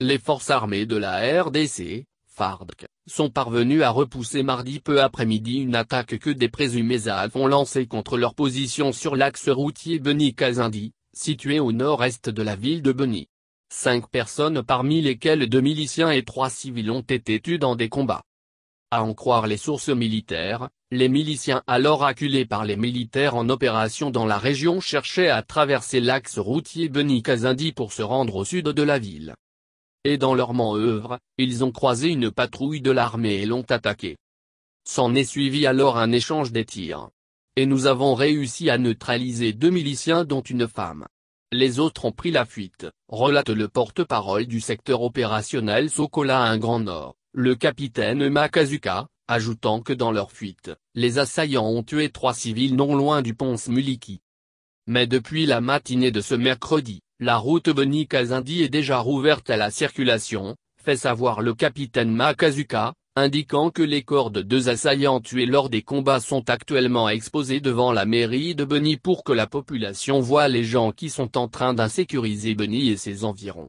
Les forces armées de la RDC, FARDC, sont parvenues à repousser mardi peu après-midi une attaque que des présumés Alpes ont lancée contre leur position sur l'axe routier Beni-Kazindi, situé au nord-est de la ville de Beni. Cinq personnes parmi lesquelles deux miliciens et trois civils ont été tués dans des combats. À en croire les sources militaires, les miliciens alors acculés par les militaires en opération dans la région cherchaient à traverser l'axe routier Beni-Kazindi pour se rendre au sud de la ville et dans leur manœuvre, ils ont croisé une patrouille de l'armée et l'ont attaquée. S'en est suivi alors un échange des tirs. Et nous avons réussi à neutraliser deux miliciens dont une femme. Les autres ont pris la fuite, relate le porte-parole du secteur opérationnel Sokola à un grand nord, le capitaine Makazuka, ajoutant que dans leur fuite, les assaillants ont tué trois civils non loin du pont Smuliki. Mais depuis la matinée de ce mercredi, la route Beni-Kazindi est déjà rouverte à la circulation, fait savoir le capitaine Makazuka, indiquant que les corps de deux assaillants tués lors des combats sont actuellement exposés devant la mairie de Beni pour que la population voit les gens qui sont en train d'insécuriser Beni et ses environs.